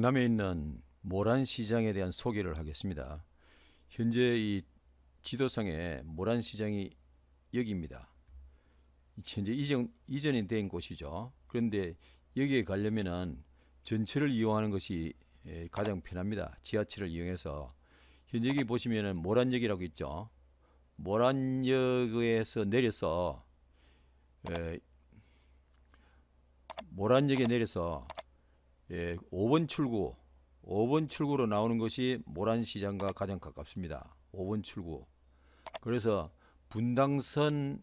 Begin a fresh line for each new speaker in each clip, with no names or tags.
경남에 있는 모란시장에 대한 소개를 하겠습니다. 현재 이 지도상에 모란시장이 여기입니다. 현재 이전, 이전이 된 곳이죠. 그런데 여기에 가려면 전철을 이용하는 것이 예, 가장 편합니다. 지하철을 이용해서 현재 여기 보시면 모란역이라고 있죠. 모란역에서 내려서 예, 모란역에 내려서 예, 5번 출구, 5번 출구로 나오는 것이 모란시장과 가장 가깝습니다. 5번 출구. 그래서 분당선을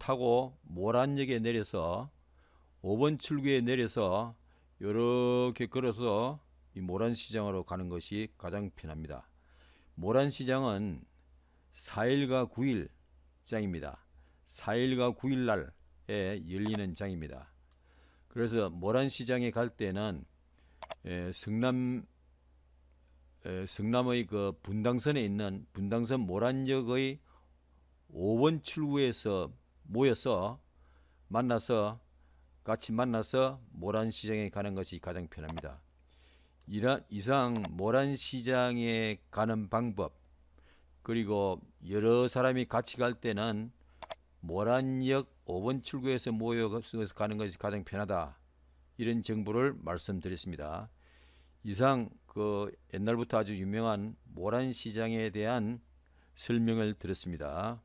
타고 모란역에 내려서 5번 출구에 내려서 이렇게 걸어서 이 모란시장으로 가는 것이 가장 편합니다. 모란시장은 4일과 9일 장입니다. 4일과 9일 날에 열리는 장입니다. 그래서 모란시장에 갈 때는 에, 성남 에, 성남의 그 분당선에 있는 분당선 모란역의 5번 출구에서 모여서 만나서 같이 만나서 모란시장에 가는 것이 가장 편합니다. 이런 이상 모란시장에 가는 방법 그리고 여러 사람이 같이 갈 때는 모란역 5번 출구에서 모여서 가는 것이 가장 편하다. 이런 정보를 말씀드렸습니다. 이상 그 옛날부터 아주 유명한 모란 시장에 대한 설명을 드렸습니다.